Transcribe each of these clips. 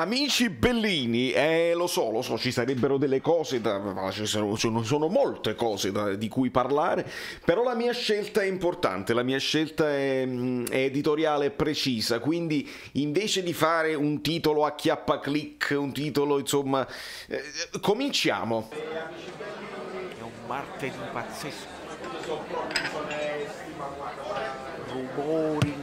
Amici Bellini, eh, lo so, lo so, ci sarebbero delle cose da... ci sono, sono molte cose da, di cui parlare, però la mia scelta è importante, la mia scelta è, mm, è editoriale precisa, quindi invece di fare un titolo a chiappa click, un titolo, insomma, eh, cominciamo. È un martedì pazzesco. Rumori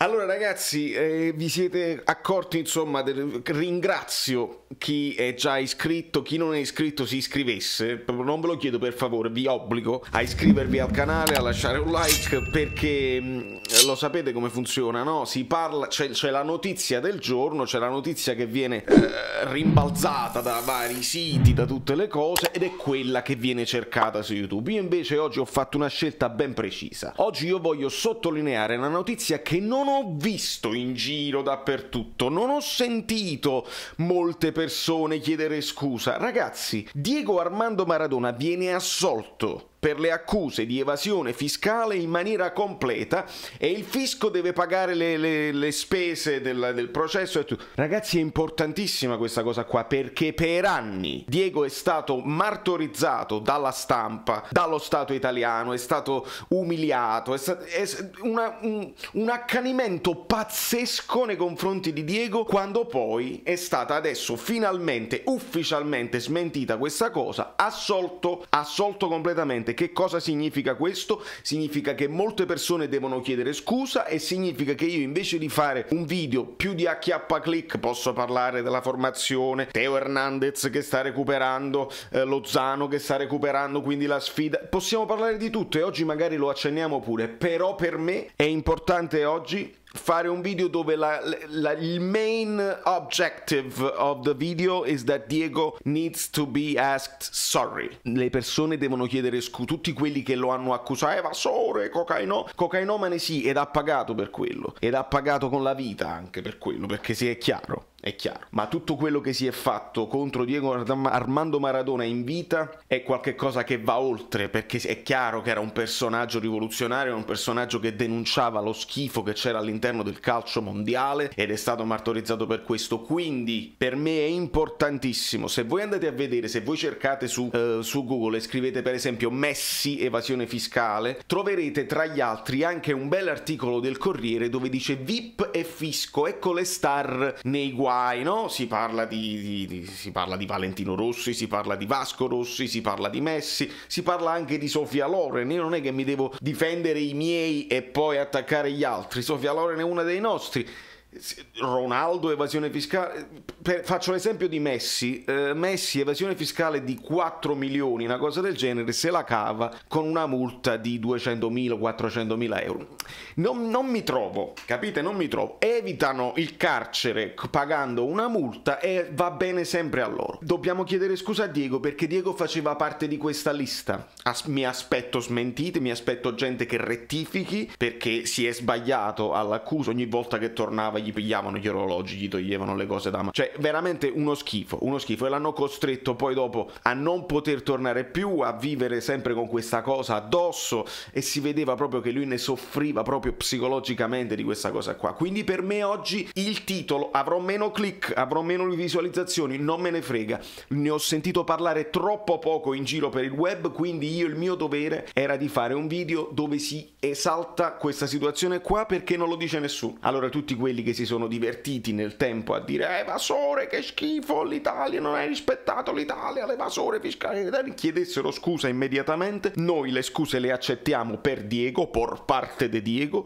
allora ragazzi, eh, vi siete accorti insomma, del... ringrazio chi è già iscritto, chi non è iscritto si iscrivesse, non ve lo chiedo per favore, vi obbligo a iscrivervi al canale, a lasciare un like perché mh, mm, lo sapete come funziona, no? Si parla, c'è, la notizia del giorno, c'è la notizia che viene eh, rimbalzata da vari siti, da tutte le cose ed è quella che viene cercata su YouTube. Io invece oggi ho fatto una scelta ben precisa. Oggi io voglio sottolineare una notizia che non non ho visto in giro dappertutto, non ho sentito molte persone chiedere scusa. Ragazzi, Diego Armando Maradona viene assolto per le accuse di evasione fiscale in maniera completa e il fisco deve pagare le, le, le spese del, del processo e tutto. Ragazzi è importantissima questa cosa qua perché per anni Diego è stato martorizzato dalla stampa, dallo Stato italiano, è stato umiliato, è stato è una, un, un accanimento pazzesco nei confronti di Diego quando poi è stata adesso finalmente, ufficialmente smentita questa cosa, assolto, assolto completamente. Che cosa significa questo? Significa che molte persone devono chiedere scusa e significa che io invece di fare un video più di acchiappa click posso parlare della formazione, Teo Hernandez che sta recuperando, eh, Lozano che sta recuperando quindi la sfida. Possiamo parlare di tutto e oggi magari lo accenniamo pure, però per me è importante oggi fare un video dove la, la, il main objective of the video is that Diego needs to be asked sorry. Le persone devono chiedere scusa, tutti quelli che lo hanno accusato, evasore, eh, cocaino, cocainomane sì, ed ha pagato per quello, ed ha pagato con la vita anche per quello, perché si è chiaro è chiaro. Ma tutto quello che si è fatto contro Diego Armando Maradona in vita è qualcosa che va oltre, perché è chiaro che era un personaggio rivoluzionario, un personaggio che denunciava lo schifo che c'era all'interno del calcio mondiale ed è stato martorizzato per questo. Quindi per me è importantissimo, se voi andate a vedere, se voi cercate su, uh, su Google e scrivete per esempio Messi evasione fiscale, troverete tra gli altri anche un bel articolo del Corriere dove dice VIP e fisco, ecco le star nei guai guai, no? Si parla di, di, di, si parla di, Valentino Rossi, si parla di Vasco Rossi, si parla di Messi, si parla anche di Sofia Loren. Io non è che mi devo difendere i miei e poi attaccare gli altri. Sofia Loren è una dei nostri. Ronaldo evasione fiscale, per, faccio l'esempio di Messi, eh, Messi evasione fiscale di 4 milioni, una cosa del genere, se la cava con una multa di 200 mila 400 mila euro. Non, non, mi trovo, capite? Non mi trovo. Evitano il carcere pagando una multa e va bene sempre a loro. Dobbiamo chiedere scusa a Diego perché Diego faceva parte di questa lista. As mi aspetto smentite, mi aspetto gente che rettifichi perché si è sbagliato all'accusa ogni volta che tornava scappava, gli pigliavano gli orologi, gli toglievano le cose da mano. Cioè, veramente uno schifo, uno schifo. E l'hanno costretto poi dopo a non poter tornare più, a vivere sempre con questa cosa addosso e si vedeva proprio che lui ne soffriva proprio psicologicamente di questa cosa qua. Quindi per me oggi il titolo avrò meno click, avrò meno visualizzazioni, non me ne frega. Ne ho sentito parlare troppo poco in giro per il web, quindi io il mio dovere era di fare un video dove si esalta questa situazione qua perché non lo dice nessuno. Allora tutti quelli che che si sono divertiti nel tempo a dire evasore che schifo l'Italia non hai rispettato l'Italia l'evasore fiscale chiedessero scusa immediatamente noi le scuse le accettiamo per Diego por parte de Diego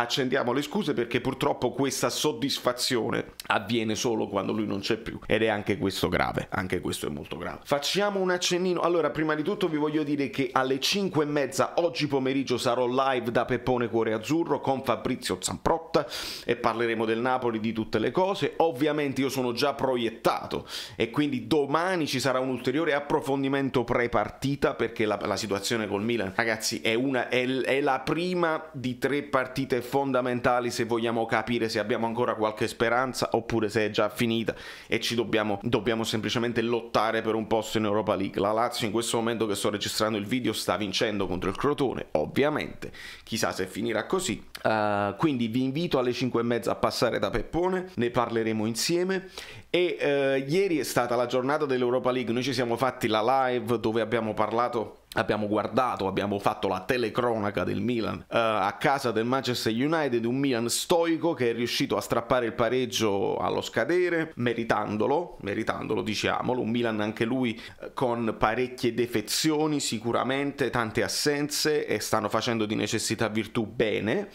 accendiamo le scuse perché purtroppo questa soddisfazione avviene solo quando lui non c'è più ed è anche questo grave, anche questo è molto grave. Facciamo un accennino, allora prima di tutto vi voglio dire che alle 5 e mezza oggi pomeriggio sarò live da Peppone Cuore Azzurro con Fabrizio Zamprotta e parleremo del Napoli, di tutte le cose, ovviamente io sono già proiettato e quindi domani ci sarà un ulteriore approfondimento pre-partita perché la, la situazione col Milan ragazzi è, una, è, è la prima di tre partite fondamentali se vogliamo capire se abbiamo ancora qualche speranza oppure se è già finita e ci dobbiamo, dobbiamo semplicemente lottare per un posto in Europa League. La Lazio in questo momento che sto registrando il video sta vincendo contro il Crotone, ovviamente, chissà se finirà così. Uh, quindi vi invito alle 5 e mezza a passare da Peppone, ne parleremo insieme e uh, ieri è stata la giornata dell'Europa League, noi ci siamo fatti la live dove abbiamo parlato Abbiamo guardato, abbiamo fatto la telecronaca del Milan uh, a casa del Manchester United, un Milan stoico che è riuscito a strappare il pareggio allo scadere, meritandolo, meritandolo diciamolo, un Milan anche lui eh, con parecchie defezioni sicuramente, tante assenze e stanno facendo di necessità virtù bene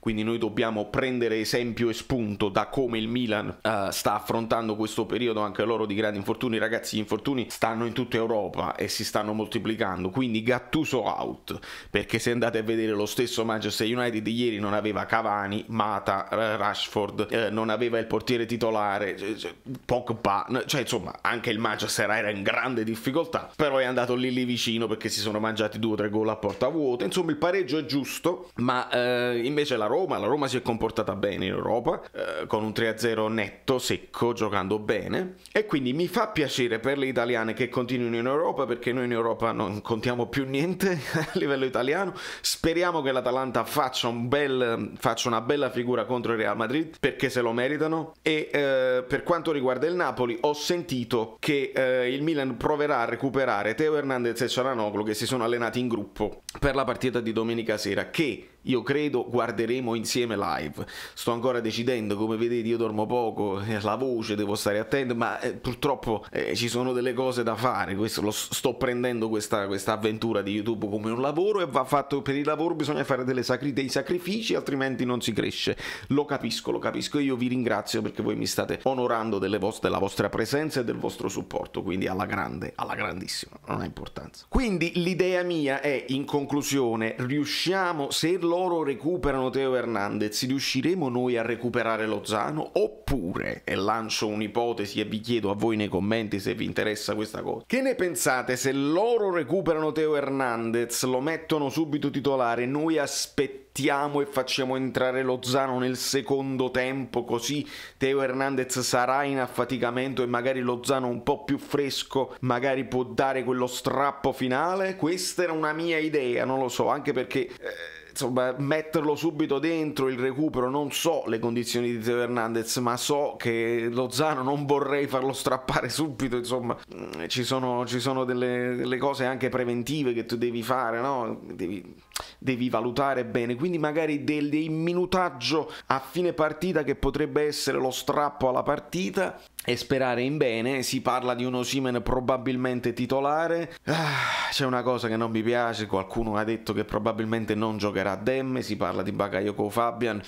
quindi noi dobbiamo prendere esempio e spunto da come il Milan uh, sta affrontando questo periodo anche loro di grandi infortuni, ragazzi gli infortuni stanno in tutta Europa e si stanno moltiplicando, quindi Gattuso out, perché se andate a vedere lo stesso Manchester United di ieri non aveva Cavani, Mata, Rashford, eh, non aveva il portiere titolare, eh, eh, Pogba, cioè insomma anche il Manchester era in grande difficoltà, però è andato lì lì vicino perché si sono mangiati due o tre gol a porta vuota, insomma il pareggio è giusto, ma eh, invece la Roma, la Roma si è comportata bene in Europa, eh, con un 3-0 netto, secco, giocando bene e quindi mi fa piacere per le italiane che continuino in Europa perché noi in Europa non contiamo più niente a livello italiano, speriamo che l'Atalanta faccia, un bel, faccia una bella figura contro il Real Madrid perché se lo meritano e eh, per quanto riguarda il Napoli ho sentito che eh, il Milan proverà a recuperare Teo Hernandez e Cialanoglu che si sono allenati in gruppo per la partita di domenica sera che io credo guarderemo insieme live. Sto ancora decidendo, come vedete io dormo poco, eh, la voce devo stare attento, ma eh, purtroppo eh, ci sono delle cose da fare, Questo, lo, sto prendendo questa, questa, avventura di YouTube come un lavoro e va fatto per il lavoro, bisogna fare sacri, dei sacrifici, altrimenti non si cresce. Lo capisco, lo capisco io vi ringrazio perché voi mi state onorando vostre, della vostra presenza e del vostro supporto, quindi alla grande, alla grandissima, non ha importanza. Quindi l'idea mia è, in conclusione, riusciamo, se lo loro recuperano Teo Hernandez, riusciremo noi a recuperare Lozano? Oppure, e lancio un'ipotesi e vi chiedo a voi nei commenti se vi interessa questa cosa, che ne pensate se loro recuperano Teo Hernandez, lo mettono subito titolare, noi aspettiamo e facciamo entrare Lozano nel secondo tempo così Teo Hernandez sarà in affaticamento e magari Lozano un po' più fresco magari può dare quello strappo finale questa era una mia idea non lo so anche perché eh insomma, metterlo subito dentro il recupero, non so le condizioni di Teo Hernandez, ma so che Lozano non vorrei farlo strappare subito, insomma, mm, ci sono, ci sono delle, delle, cose anche preventive che tu devi fare, no? devi, devi, valutare bene, quindi magari del, del minutaggio a fine partita che potrebbe essere lo strappo alla partita e sperare in bene. Si parla di uno Osimen probabilmente titolare. Ah, c'è una cosa che non mi piace, qualcuno ha detto che probabilmente non giocherà Demme, si parla di Bakayoko Fabian.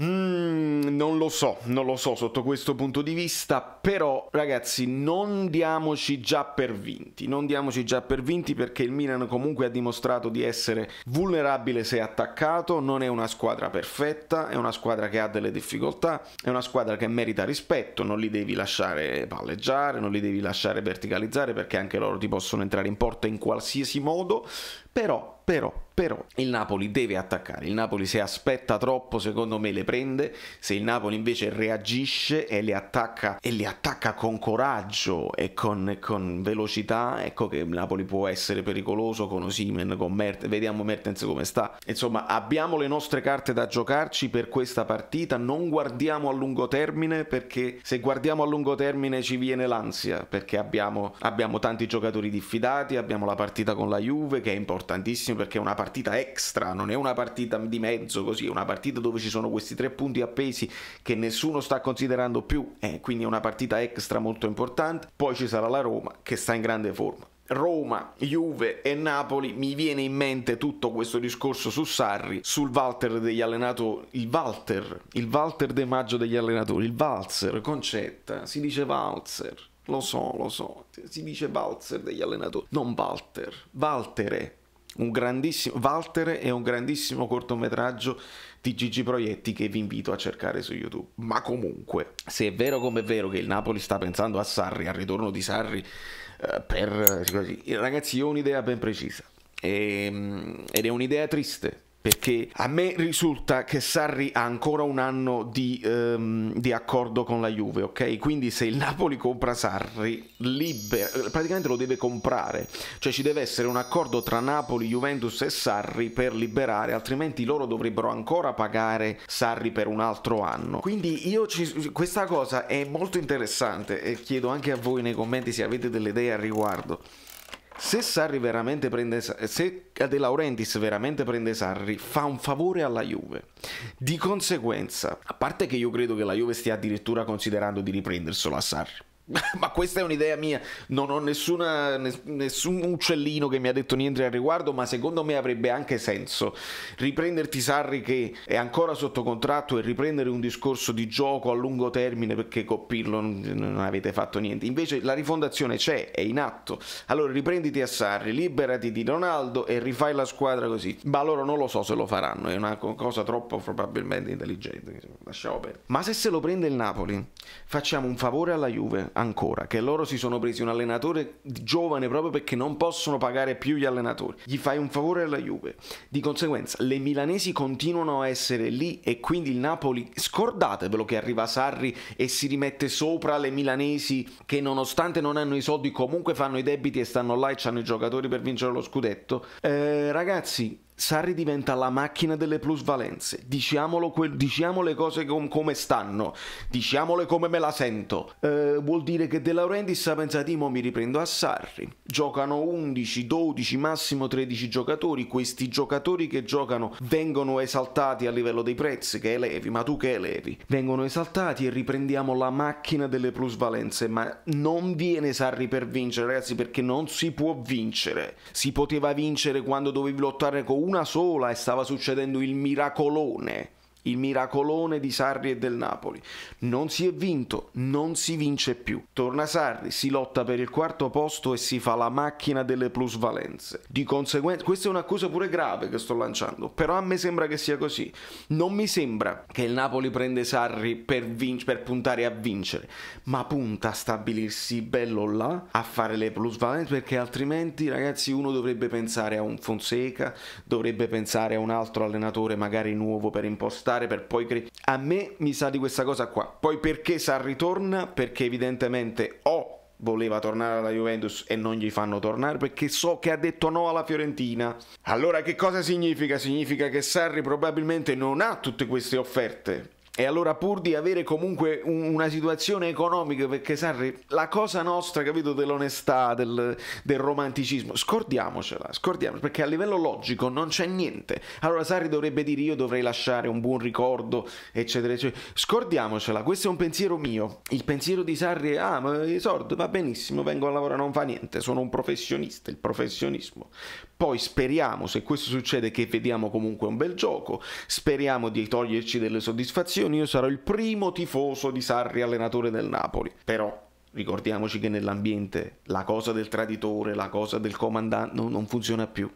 Mm, non lo so, non lo so sotto questo punto di vista, però ragazzi non diamoci già per vinti, non diamoci già per vinti perché il Milan comunque ha dimostrato di essere vulnerabile se attaccato, non è una squadra perfetta, è una squadra che ha delle difficoltà, è una squadra che merita rispetto, non li devi lasciare palleggiare, non li devi lasciare verticalizzare perché anche loro ti possono entrare in porta in qualsiasi modo, però, però, però il Napoli deve attaccare, il Napoli se aspetta troppo secondo me le prende, se il Napoli invece reagisce e le attacca, e le attacca con coraggio e con, e con, velocità, ecco che il Napoli può essere pericoloso con Osimen, con Mertens, vediamo Mertens come sta, insomma abbiamo le nostre carte da giocarci per questa partita, non guardiamo a lungo termine perché se guardiamo a lungo termine ci viene l'ansia, perché abbiamo, abbiamo tanti giocatori diffidati, abbiamo la partita con la Juve che è importantissima perché è una partita partita extra, non è una partita di mezzo così, è una partita dove ci sono questi tre punti appesi che nessuno sta considerando più, eh, quindi è una partita extra molto importante. Poi ci sarà la Roma che sta in grande forma. Roma, Juve e Napoli mi viene in mente tutto questo discorso su Sarri, sul Walter degli allenatori, il Walter, il Walter De Maggio degli allenatori, il Valzer, Concetta, si dice Valzer, lo so, lo so, si dice Valzer degli allenatori, non Walter, Valtere, un grandissimo Walter è un grandissimo cortometraggio di Gigi Proietti che vi invito a cercare su YouTube. Ma comunque, se è vero come è vero che il Napoli sta pensando a Sarri, al ritorno di Sarri eh, per eh, così, ragazzi, io ho un'idea ben precisa. E, ehm, ed è un'idea triste, perché a me risulta che Sarri ha ancora un anno di, um, di accordo con la Juve, ok? Quindi se il Napoli compra Sarri, liber- praticamente lo deve comprare, cioè ci deve essere un accordo tra Napoli, Juventus e Sarri per liberare, altrimenti loro dovrebbero ancora pagare Sarri per un altro anno. Quindi io ci... questa cosa è molto interessante e chiedo anche a voi nei commenti se avete delle idee al riguardo. Se Sarri veramente prende se De Laurentiis veramente prende Sarri, fa un favore alla Juve. Di conseguenza, a parte che io credo che la Juve stia addirittura considerando di riprenderselo a Sarri ma questa è un'idea mia, non ho nessuna, nessun uccellino che mi ha detto niente al riguardo, ma secondo me avrebbe anche senso riprenderti Sarri che è ancora sotto contratto e riprendere un discorso di gioco a lungo termine perché con Pirlo non avete fatto niente. Invece la rifondazione c'è, è in atto. Allora riprenditi a Sarri, liberati di Ronaldo e rifai la squadra così. Ma loro non lo so se lo faranno, è una cosa troppo probabilmente intelligente, lasciamo perdere. Ma se se lo prende il Napoli, facciamo un favore alla Juve, ancora, che loro si sono presi un allenatore giovane proprio perché non possono pagare più gli allenatori. Gli fai un favore alla Juve. Di conseguenza, le milanesi continuano a essere lì e quindi il Napoli, scordatevelo che arriva Sarri e si rimette sopra le milanesi che nonostante non hanno i soldi comunque fanno i debiti e stanno là e hanno i giocatori per vincere lo scudetto. Eh, ragazzi, Sarri diventa la macchina delle plusvalenze. Diciamolo diciamo le cose com come stanno, diciamole come me la sento. Eh, vuol dire che De Laurentiis ha pensato, mo mi riprendo a Sarri. Giocano 11, 12, massimo 13 giocatori. Questi giocatori che giocano vengono esaltati a livello dei prezzi, che elevi, ma tu che elevi. Vengono esaltati e riprendiamo la macchina delle plusvalenze. Ma non viene Sarri per vincere, ragazzi, perché non si può vincere. Si poteva vincere quando dovevi lottare con una sola e stava succedendo il miracolone il miracolone di Sarri e del Napoli. Non si è vinto, non si vince più. Torna Sarri, si lotta per il quarto posto e si fa la macchina delle plusvalenze. Di conseguenza, questa è un'accusa pure grave che sto lanciando, però a me sembra che sia così. Non mi sembra che il Napoli prenda Sarri per, vin- per puntare a vincere, ma punta a stabilirsi bello là, a fare le plusvalenze, perché altrimenti ragazzi uno dovrebbe pensare a un Fonseca, dovrebbe pensare a un altro allenatore magari nuovo per impostare spostare per poi cre- a me mi sa di questa cosa qua poi perché Sarri ritorna? perché evidentemente o voleva tornare alla Juventus e non gli fanno tornare perché so che ha detto no alla Fiorentina. Allora che cosa significa? Significa che Sarri probabilmente non ha tutte queste offerte e allora pur di avere comunque un, una situazione economica, perché Sarri, la cosa nostra, capito, dell'onestà, del, del romanticismo, scordiamocela, scordiamocela, perché a livello logico non c'è niente. Allora Sarri dovrebbe dire io dovrei lasciare un buon ricordo, eccetera, eccetera. Scordiamocela, questo è un pensiero mio. Il pensiero di Sarri è, ah, ma esordo, va benissimo, vengo a lavorare, non fa niente, sono un professionista, il professionismo. Poi speriamo, se questo succede, che vediamo comunque un bel gioco, speriamo di toglierci delle soddisfazioni condizioni io sarò il primo tifoso di Sarri allenatore del Napoli. Però ricordiamoci che nell'ambiente la cosa del traditore, la cosa del comandante non funziona più.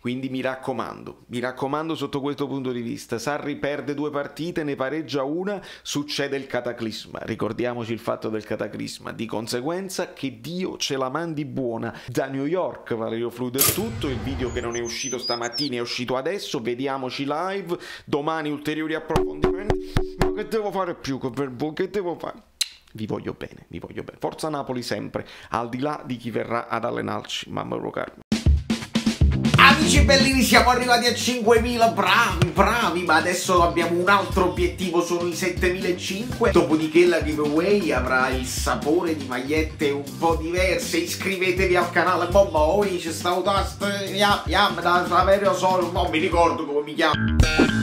Quindi mi raccomando, mi raccomando sotto questo punto di vista, Sarri perde due partite, ne pareggia una, succede il cataclisma. Ricordiamoci il fatto del cataclisma, di conseguenza che Dio ce la mandi buona. Da New York Valerio Fluido è tutto, il video che non è uscito stamattina è uscito adesso, vediamoci live, domani ulteriori approfondimenti che devo fare più per voi? Che devo fare? Vi voglio bene, vi voglio bene. Forza Napoli sempre, al di là di chi verrà ad allenarci, mamma mia, Amici bellini siamo arrivati a 5.000 bravi bravi ma adesso abbiamo un altro obiettivo sono i 7.500 dopodiché la giveaway avrà il sapore di magliette un po' diverse iscrivetevi al canale bomba oi c'è stato da tast non mi ricordo come mi chiamo